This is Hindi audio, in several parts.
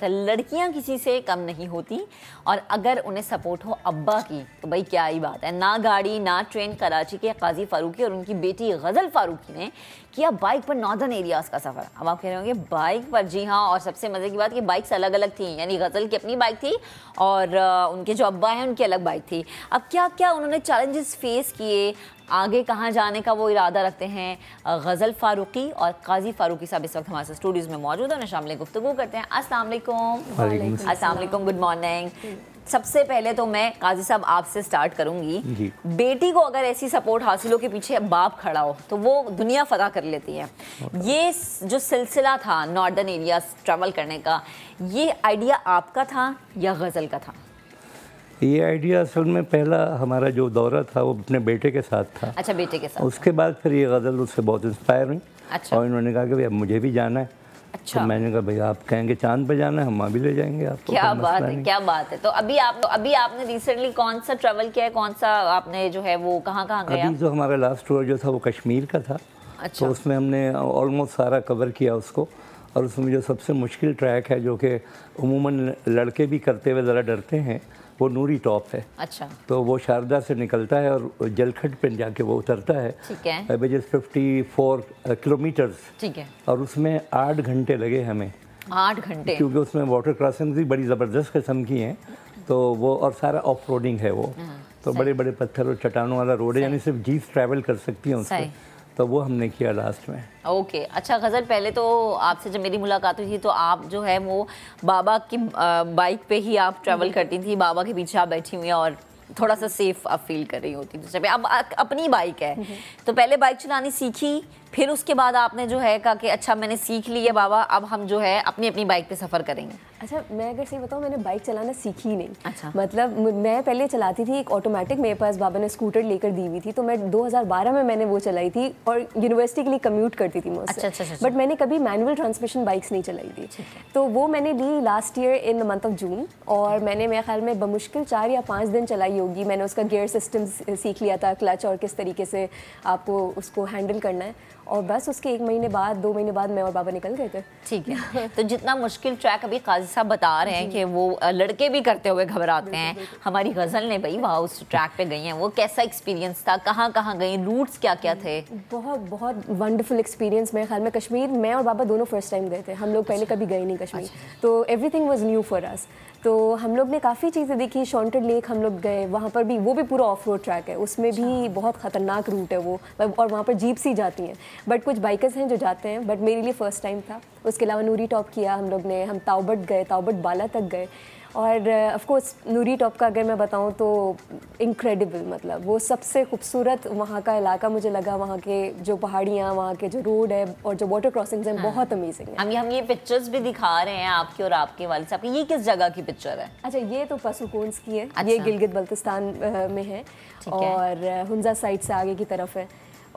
तो लड़कियां किसी से कम नहीं होती और अगर उन्हें सपोर्ट हो अब्बा की तो भाई क्या ही बात है ना गाड़ी ना ट्रेन कराची के काजी फारूकी और उनकी बेटी गज़ल फारूकी ने किया बाइक पर नॉर्दर्न एरियाज़ का सफ़र अब आप कह रहे होंगे बाइक पर जी हाँ और सबसे मज़े की बात कि बाइक्स अलग अलग थी यानी गज़ल की अपनी बाइक थी और उनके जो अब्बा हैं उनकी अलग बाइक थी अब क्या क्या उन्होंने चैलेंजेस फेस किए आगे कहाँ जाने का वो इरादा रखते हैं गज़ल फ़ारूकी और काजी फ़ारूकी साहब इस वक्त हमारे साथ स्टूडियोज़ में मौजूद हैं शामिल गुफ्तु करते हैं असल असल गुड मॉर्निंग सबसे पहले तो मैं काजी साहब आपसे स्टार्ट करूंगी बेटी को अगर ऐसी सपोर्ट हासिल हो कि पीछे बाप खड़ा हो तो वो दुनिया फतह कर लेती है ये जो सिलसिला था नॉर्दर्न एरिया ट्रेवल करने का ये आइडिया आपका था या गज़ल का था ये आइडिया असल में पहला हमारा जो दौरा था वो अपने बेटे के साथ था अच्छा बेटे के साथ उसके बाद फिर ये गज़ल उससे बहुत इंस्पायर हुई अच्छा और इन्होंने कहा कि भाई अब मुझे भी जाना है अच्छा तो मैंने कहा भाई आप कहेंगे चांद पे जाना है हम वहाँ भी ले जाएंगे आपको क्या बात है क्या बात है तो अभी आप तो अभी आपने रिसेंटली कौन सा ट्रैवल किया है कौन सा आपने जो है वो कहाँ कहाँ गया अभी जो हमारा लास्ट टूर जो था वो कश्मीर का था अच्छा तो उसमें हमने ऑलमोस्ट सारा कवर किया उसको और उसमें जो सबसे मुश्किल ट्रैक है जो कि उमूमन लड़के भी करते हुए ज़रा डरते हैं वो नूरी टॉप है अच्छा तो वो शारदा से निकलता है और जलखंड पे जाके वो उतरता है ठीक फिफ्टी फोर किलोमीटर्स ठीक है और उसमें आठ घंटे लगे हमें आठ घंटे क्योंकि उसमें वाटर क्रॉसिंग भी बड़ी ज़बरदस्त किस्म की है तो वो और सारा ऑफ रोडिंग है वो हाँ, तो बड़े बड़े पत्थर और चट्टानों वाला रोड है यानी सिर्फ जीप ट्रैवल कर सकती है उसमें तो वो हमने किया लास्ट में ओके okay. अच्छा गज़ल पहले तो आपसे जब मेरी मुलाकात हुई थी तो आप जो है वो बाबा की बाइक पे ही आप ट्रैवल करती थी बाबा के पीछे आप बैठी हुई और थोड़ा सा सेफ आप फील कर रही होती थी अब अपनी बाइक है हम्म। तो पहले बाइक चलानी सीखी फिर उसके बाद आपने जो है कहा कि अच्छा मैंने सीख ली है बाबा अब हम जो है अपनी अपनी बाइक पे सफ़र करेंगे अच्छा मैं अगर सही बताऊँ मैंने बाइक चलाना सीखी ही नहीं अच्छा मतलब मैं पहले चलाती थी एक ऑटोमेटिक मेरे पास बाबा ने स्कूटर लेकर दी हुई थी तो मैं 2012 में मैंने वो चलाई थी और यूनिवर्सिटी के लिए कम्यूट करती थी मैं अच्छा, अच्छा, अच्छा, बट अच्छा। मैंने कभी मैनुअल ट्रांसमिशन बाइक्स नहीं चलाई थी तो वो मैंने ली last year in the month of June और मैंने मेरे ख्याल में बमुश्किल चार या पाँच दिन चलाई होगी मैंने उसका गेयर सिस्टम सीख लिया था क्लच और किस तरीके से आपको उसको हैंडल करना है और बस उसके एक महीने बाद दो महीने बाद मैं और बाबा निकल गए थे ठीक है तो जितना मुश्किल ट्रैक अभी काजी साहब बता रहे हैं कि वो लड़के भी करते हुए घबराते हैं हमारी गज़ल ने भाई वहाँ उस ट्रैक पे गई हैं वो कैसा एक्सपीरियंस था कहाँ कहाँ गई रूट्स क्या क्या थे बहुत बहुत वंडरफुल एक्सपीरियंस मेरे ख्याल में कश्मीर मैं और बाबा दोनों फर्स्ट टाइम गए थे हम लोग पहले अच्छा। कभी गए नहीं कश्मीर अच्छा। तो everything was new for us तो हम लोग ने काफ़ी चीज़ें देखी शॉन्टेड लेक हम लोग गए वहाँ पर भी वो भी पूरा ऑफ रोड ट्रैक है उसमें भी अच्छा। बहुत ख़तरनाक रूट है वो और वहाँ पर जीप सी जाती हैं बट कुछ बाइकर्स हैं जो जाते हैं बट मेरे लिए फ़र्स्ट टाइम था उसके अलावा नूरी टॉप किया हम लोग ने हम ताउबट गए ताउबट बाला तक गए और ऑफ कोर्स नूरी टॉप का अगर मैं बताऊँ तो इनक्रेडिबल मतलब वो सबसे खूबसूरत वहाँ का इलाका मुझे लगा वहाँ के जो पहाड़ियाँ वहाँ के जो रोड है और जो वाटर क्रॉसिंग्स हैं हाँ। बहुत अमेजिंग है हम ये हम ये पिक्चर्स भी दिखा रहे हैं आपके और आपके वाले से ये किस जगह की पिक्चर है अच्छा ये तो पसुकोन्स की है अच्छा। ये गिलगित बल्तिस्तान uh, में है और हंजा uh, साइड से आगे की तरफ है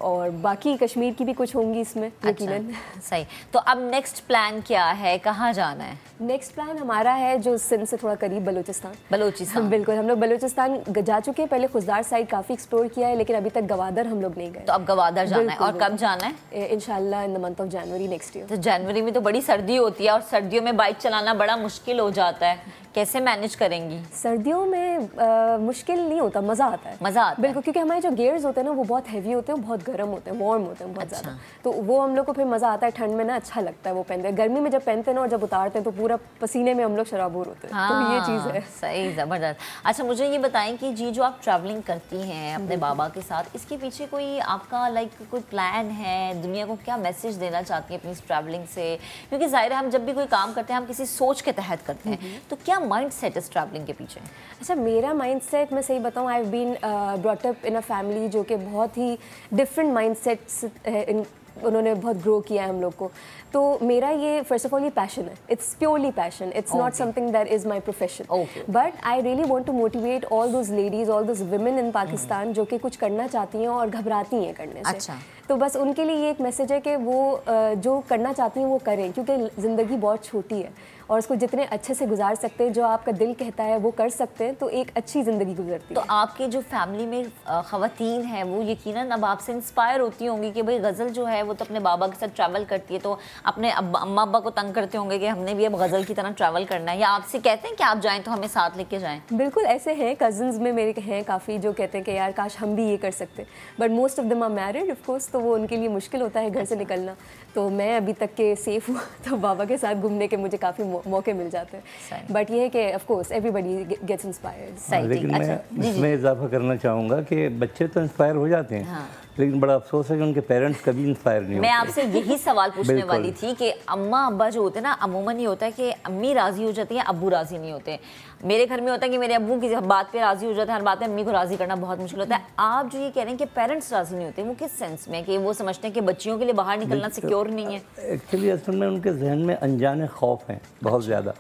और बाकी कश्मीर की भी कुछ होंगी इसमें अच्छा, यकीनन अच्छा, सही तो अब नेक्स्ट प्लान क्या है कहाँ जाना है नेक्स्ट प्लान हमारा है जो सिंध से थोड़ा करीब बलूचिस्तान बलूचिस्तान बिल्कुल हम लोग बलूचिस्तान जा चुके हैं पहले खुजदार साइड काफ़ी एक्सप्लोर किया है लेकिन अभी तक गवादर हम लोग नहीं गए तो अब गवादर जाना है और कब जाना है इनशाला in the month of January next year तो जनवरी में तो बड़ी सर्दी होती है और सर्दियों में बाइक चलाना बड़ा मुश्किल हो जाता है कैसे मैनेज करेंगी सर्दियों में आ, मुश्किल नहीं होता मज़ा आता है मज़ा आता बिल्कुल क्योंकि हमारे जो गेयर्स होते हैं ना वो बहुत हैवी होते हैं बहुत गर्म होते हैं वार्म होते हैं बहुत अच्छा। ज़्यादा तो वो हम लोग को फिर मज़ा आता है ठंड में ना अच्छा लगता है वो पहनते हैं गर्मी में जब पहनते हैं ना और जब उतारते हैं तो पूरा पसीने में हम लोग शराबोर होते हैं हाँ, तो ये हाँ, चीज़ है सही ज़बरदस्त अच्छा मुझे ये बताएं कि जी जो आप ट्रैवलिंग करती हैं अपने बाबा के साथ इसके पीछे कोई आपका लाइक कोई प्लान है दुनिया को क्या मैसेज देना चाहती है अपनी ट्रैवलिंग से क्योंकि ज़ाहिर है हम जब भी कोई काम करते हैं हम किसी सोच के तहत करते हैं हम्म, हम्म। तो क्या क्या माइंड सेट इस ट्रैवलिंग के पीछे अच्छा मेरा माइंड सेट मैं सही बताऊँ I been brought up in a family जो कि बहुत ही डिफरेंट माइंड सेट्स उन्होंने बहुत ग्रो किया है हम लोग को तो मेरा ये फर्स्ट ऑफ ऑल ये पैशन है it's purely passion it's not something that is my profession but I really want to motivate all those ladies all those women in Pakistan जो कि कुछ करना चाहती हैं और घबराती हैं करने से अच्छा. तो बस उनके लिए ये एक मैसेज है कि वो uh, जो करना चाहती हैं वो करें क्योंकि ज़िंदगी बहुत छोटी है और उसको जितने अच्छे से गुजार सकते हैं जो आपका दिल कहता है वो कर सकते हैं तो एक अच्छी ज़िंदगी गुजरती तो है तो आपके जो फैमिली में ख़वान हैं वो यकीन अब आपसे इंस्पायर होती होंगी कि भाई गज़ल जो है वो तो अपने बाबा के साथ ट्रैवल करती है तो अपने अम्मा अब्बा को तंग करते होंगे कि हमने भी अब गज़ल की तरह ट्रैवल करना है या आपसे कहते हैं कि आप जाएँ तो हमें साथ लेके जाएँ बिल्कुल ऐसे हैं कज़न्स में मेरे हैं काफ़ी जो कहते हैं कि यार काश हम भी ये कर सकते but most of them are married of course तो वो उनके लिए मुश्किल होता है घर से अच्छा। निकलना तो मैं अभी तक के सेफ़ हूँ तो बाबा के साथ घूमने के मुझे काफ़ी मौके मिल जाते हैं बट ये है कि ऑफकोर्स एवरीबडी गेट्स इंस्पायर्ड लेकिन मैं अच्छा, इसमें इजाफा करना चाहूँगा कि बच्चे तो इंस्पायर हो जाते हैं हाँ। लेकिन बड़ा अफसोस है कि उनके पेरेंट्स कभी इंस्पायर नहीं मैं आपसे यही सवाल पूछने वाली थी कि अम्मा अब्बा जो होते हैं ना अमूमन ये होता है कि अम्मी राज़ी हो जाती है अबू राज़ी नहीं होते मेरे घर में होता है कि मेरे अबू किसी बात पे राज़ी हो जाते हैं हर बात में अम्मी को राज़ी करना बहुत मुश्किल होता है हम्म। आप जो ये कह रहे हैं कि पेरेंट्स राज़ी नहीं होते वो किस सेंस में कि वो समझते हैं कि बच्चियों के लिए बाहर निकलना सिक्योर नहीं है एक्चुअली असल में उनके जहन में अनजान खौफ हैं बहुत अच्छा। ज़्यादा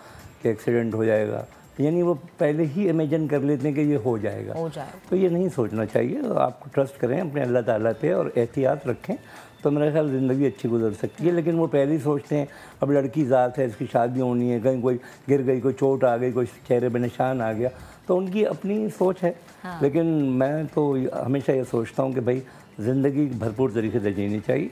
कि एक्सीडेंट हो जाएगा यानी वो पहले ही इमेजन कर लेते हैं कि ये हो जाएगा हो जाएगा तो ये नहीं सोचना चाहिए आपको ट्रस्ट करें अपने अल्लाह ताला पे और एहतियात रखें तो मेरा ख्याल ज़िंदगी अच्छी गुजर सकती है लेकिन वो पहले ही सोचते हैं अब लड़की ज़ात है इसकी शादी होनी है कहीं कोई गिर गई कोई चोट आ गई कोई चेहरे पर निशान आ गया तो उनकी अपनी सोच है हाँ। लेकिन मैं तो हमेशा ये सोचता हूँ कि भाई ज़िंदगी भरपूर तरीके से जीनी चाहिए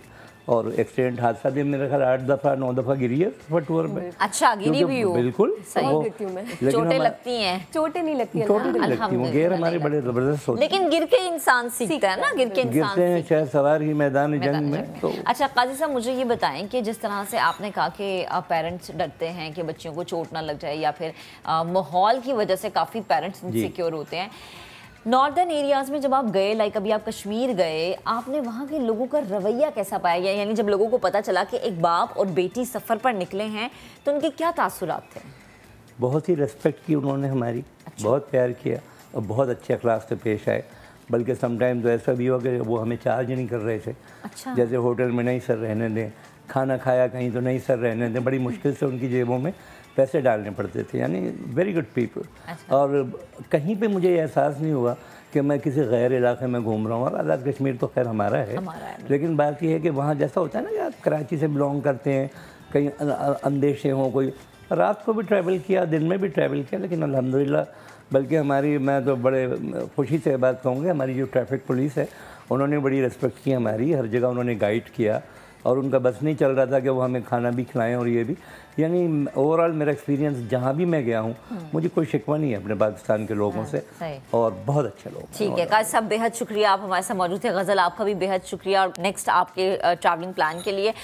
और एक्सीडेंट हादसा भी मेरे ख्याल आठ दफा नौ दफा गिरी है सफर टूर में हम्म। अच्छा गिरी भी हो बिल्कुल सही तो मैं चोटें लगती हैं चोटें नहीं लगती चोटें नहीं लगती हूँ गेयर हमारे बड़े जबरदस्त होते लेकिन गिर के इंसान सीखता है ना गिर के गिरते हैं चाहे सवार ही मैदान जंग में तो अच्छा काजी साहब मुझे ये बताएं कि जिस तरह से आपने कहा कि पेरेंट्स डरते हैं कि बच्चों को चोट ना लग जाए या फिर माहौल की वजह से काफ़ी पेरेंट्स इनसिक्योर होते हैं नॉर्दर्न एरियाज में जब आप गए लाइक अभी आप कश्मीर गए आपने वहाँ के लोगों का रवैया कैसा पाया गया यानी जब लोगों को पता चला कि एक बाप और बेटी सफ़र पर निकले हैं तो उनके क्या तसरत थे बहुत ही रेस्पेक्ट की उन्होंने हमारी अच्छा। बहुत प्यार किया और बहुत अच्छे अखलाक से पेश आए बल्कि समटाइम तो ऐसा भी हुआ कि वो हमें चार्ज नहीं कर रहे थे अच्छा। जैसे होटल में नहीं सर रहने दें खाना खाया कहीं तो नहीं सर रहने थे बड़ी मुश्किल से उनकी जेबों में पैसे डालने पड़ते थे यानी वेरी गुड पीपल और कहीं पे मुझे एहसास नहीं हुआ कि मैं किसी गैर इलाके में घूम रहा हूँ और आज़ाद कश्मीर तो खैर हमारा है, हमारा है लेकिन बात यह है कि वहाँ जैसा होता है ना कि आप कराची से बिलोंग करते हैं कहीं अंदेशे हों कोई रात को भी ट्रैवल किया दिन में भी ट्रैवल किया लेकिन अलहमदिल्ला बल्कि हमारी मैं तो बड़े खुशी से बात कहूँगी हमारी जो ट्रैफिक पुलिस है उन्होंने बड़ी रेस्पेक्ट की हमारी हर जगह उन्होंने गाइड किया और उनका बस नहीं चल रहा था कि वो हमें खाना भी खिलाएं और ये भी यानी ओवरऑल मेरा एक्सपीरियंस जहाँ भी मैं गया हूँ हम्म। मुझे कोई शिकवा नहीं है अपने पाकिस्तान के लोगों हाँ, से और बहुत अच्छे लोग ठीक है काश साहब बेहद शुक्रिया आप हमारे साथ मौजूद थे गज़ल आपका भी बेहद शुक्रिया और नेक्स्ट आपके ट्रैवलिंग प्लान के लिए